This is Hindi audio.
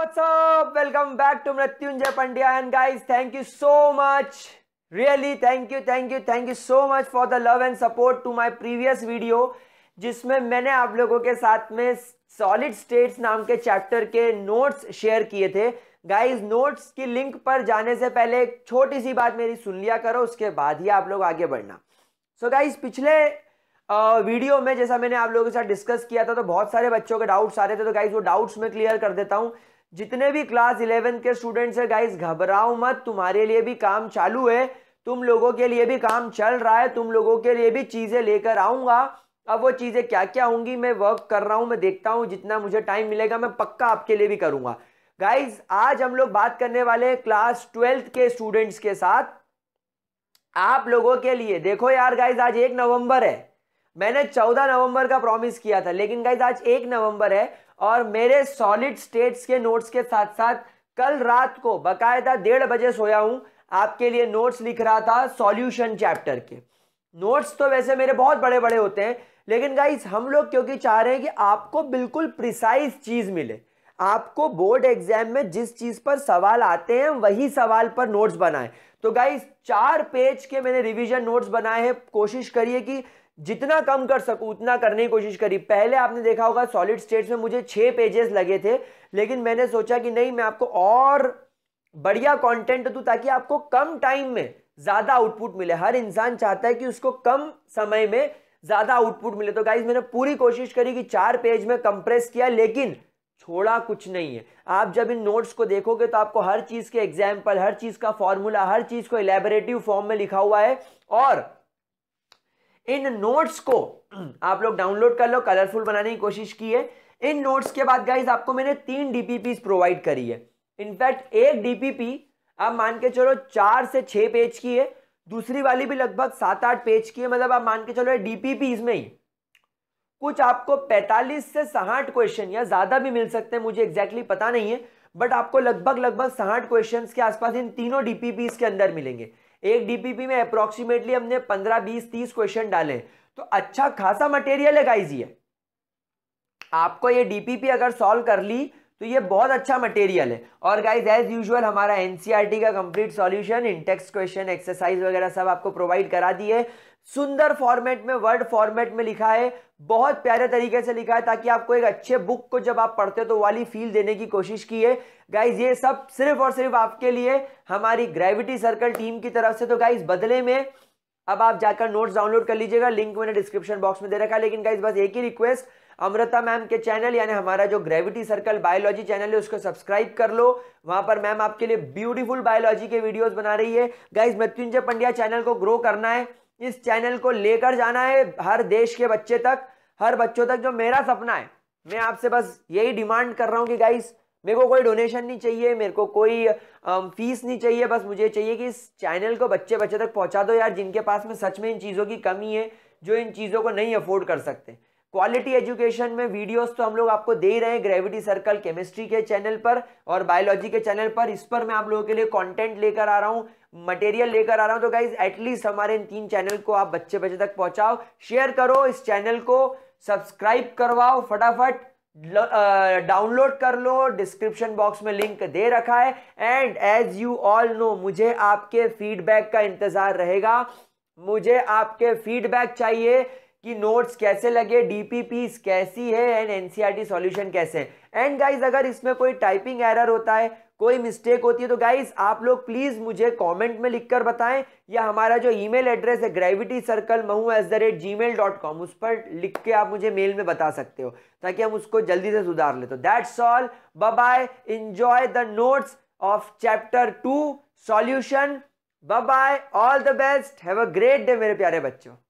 WhatsApp welcome back to Mrityunjay Pandya and guys thank you so much really thank you thank you thank you so much for the love and support to my previous video जिसमें मैंने आप लोगों के साथ में सॉलिड स्टेट्स नाम के चैप्टर के नोट्स शेयर किए थे गाइस नोट्स की लिंक पर जाने से पहले एक छोटी सी बात मेरी सुन लिया करो उसके बाद ही आप लोग आगे बढ़ना सो so गाइस पिछले वीडियो में जैसा मैंने आप लोगों के साथ डिस्कस किया था तो बहुत सारे बच्चों के डाउट्स आ रहे थे तो गाइज वो डाउट्स में क्लियर कर देता हूँ जितने भी क्लास इलेवन के स्टूडेंट्स है गाइस घबराओ मत तुम्हारे लिए भी काम चालू है तुम लोगों के लिए भी काम चल रहा है तुम लोगों के लिए भी चीज़ें लेकर आऊँगा अब वो चीज़ें क्या क्या होंगी मैं वर्क कर रहा हूँ मैं देखता हूँ जितना मुझे टाइम मिलेगा मैं पक्का आपके लिए भी करूँगा गाइज आज हम लोग बात करने वाले हैं क्लास ट्वेल्थ के स्टूडेंट्स के साथ आप लोगों के लिए देखो यार गाइज आज एक नवंबर है मैंने 14 नवंबर का प्रॉमिस किया था लेकिन गाइज आज एक नवंबर है और मेरे सॉलिड स्टेट्स के नोट्स के साथ साथ कल रात को बकायदा डेढ़ बजे सोया हूँ आपके लिए नोट्स लिख रहा था सॉल्यूशन चैप्टर के नोट्स तो वैसे मेरे बहुत बड़े बड़े होते हैं लेकिन गाइज हम लोग क्योंकि चाह रहे हैं कि आपको बिल्कुल प्रिसाइज चीज़ मिले आपको बोर्ड एग्जाम में जिस चीज़ पर सवाल आते हैं वही सवाल पर नोट्स बनाए तो गाइज चार पेज के मैंने रिवीजन नोट्स बनाए हैं कोशिश करिए कि जितना कम कर सकूं उतना करने की कोशिश करी पहले आपने देखा होगा सॉलिड स्टेट्स में मुझे छह पेजेस लगे थे लेकिन मैंने सोचा कि नहीं मैं आपको और बढ़िया कंटेंट दूं ताकि आपको कम टाइम में ज़्यादा आउटपुट मिले हर इंसान चाहता है कि उसको कम समय में ज़्यादा आउटपुट मिले तो गाइज मैंने पूरी कोशिश करी कि चार पेज में कंप्रेस किया लेकिन छोड़ा कुछ नहीं है आप जब इन नोट्स को देखोगे तो आपको हर चीज़ के एग्जाम्पल हर चीज़ का फॉर्मूला हर चीज़ को एलेबरेटिव फॉर्म में लिखा हुआ है और इन नोट्स को आप लोग डाउनलोड कर लो कलरफुल बनाने की कोशिश की है इन नोट्स के बाद गाइज आपको मैंने तीन डीपीपी प्रोवाइड करी है इनफैक्ट एक डीपीपी आप मान के चलो चार से छह पेज की है दूसरी वाली भी लगभग सात आठ पेज की है मतलब आप मान के चलो डीपीपी इसमें ही कुछ आपको 45 से साठ क्वेश्चन या ज़्यादा भी मिल सकते हैं मुझे एग्जैक्टली exactly पता नहीं है बट आपको लगभग लगभग साठ क्वेश्चन के आसपास इन तीनों डीपीपी के अंदर मिलेंगे एक डीपीपी में अप्रोक्सीमेटली हमने पंद्रह बीस तीस क्वेश्चन डाले तो अच्छा खासा मटेरियल है गाइज ये आपको ये डीपीपी अगर सॉल्व कर ली तो ये बहुत अच्छा मटेरियल है और गाइज एज यूजुअल हमारा एनसीईआरटी e का complete solution intext question exercise वगैरह सब आपको प्रोवाइड करा दी है सुंदर फॉर्मेट में वर्ड फॉर्मेट में लिखा है बहुत प्यारे तरीके से लिखा है ताकि आपको एक अच्छे बुक को जब आप पढ़ते हो तो वाली फील देने की कोशिश की है गाइज ये सब सिर्फ और सिर्फ आपके लिए हमारी ग्रेविटी सर्कल टीम की तरफ से तो गाइज बदले में अब आप जाकर नोट्स डाउनलोड कर लीजिएगा लिंक मैंने डिस्क्रिप्शन बॉक्स में दे रखा है लेकिन गाइज बस एक ही रिक्वेस्ट अमृता मैम के चैनल यानी हमारा जो ग्रेविटी सर्कल बायोलॉजी चैनल है उसको सब्सक्राइब कर लो वहां पर मैम आपके लिए ब्यूटीफुल बायोलॉजी के वीडियोस बना रही है गाइज मृत्युंजय पंड्या चैनल को ग्रो करना है इस चैनल को लेकर जाना है हर देश के बच्चे तक हर बच्चों तक जो मेरा सपना है मैं आपसे बस यही डिमांड कर रहा हूँ कि गाइज मेरे को कोई डोनेशन नहीं चाहिए मेरे को कोई फीस नहीं चाहिए बस मुझे चाहिए कि इस चैनल को बच्चे बच्चे तक पहुंचा दो यार जिनके पास में सच में इन चीज़ों की कमी है जो इन चीज़ों को नहीं अफोर्ड कर सकते क्वालिटी एजुकेशन में वीडियोस तो हम लोग आपको दे रहे हैं ग्रेविटी सर्कल केमिस्ट्री के चैनल पर और बायोलॉजी के चैनल पर इस पर मैं आप लोगों के लिए कॉन्टेंट लेकर आ रहा हूँ मटेरियल लेकर आ रहा हूँ तो गाइज एटलीस्ट हमारे इन तीन चैनल को आप बच्चे बच्चे तक पहुँचाओ शेयर करो इस चैनल को सब्सक्राइब करवाओ फटाफट डाउनलोड कर लो डिस्क्रिप्शन बॉक्स में लिंक दे रखा है and as you all know मुझे आपके फीडबैक का इंतज़ार रहेगा मुझे आपके फीडबैक चाहिए कि नोट्स कैसे लगे डीपीपीस कैसी है एंड एनसीईआरटी सॉल्यूशन कैसे है एंड गाइस अगर इसमें कोई टाइपिंग एरर होता है कोई मिस्टेक होती है तो गाइस आप लोग प्लीज़ मुझे कमेंट में लिखकर बताएं या हमारा जो ईमेल एड्रेस है gravity circle Mhow at the rate Gmail dot com उस पर लिख के आप मुझे मेल में बता सकते हो ताकि हम उसको जल्दी से सुधार ले तो that's all bye enjoy the notes of chapter two solution bye all the best have a great day मेरे प्यारे बच्चों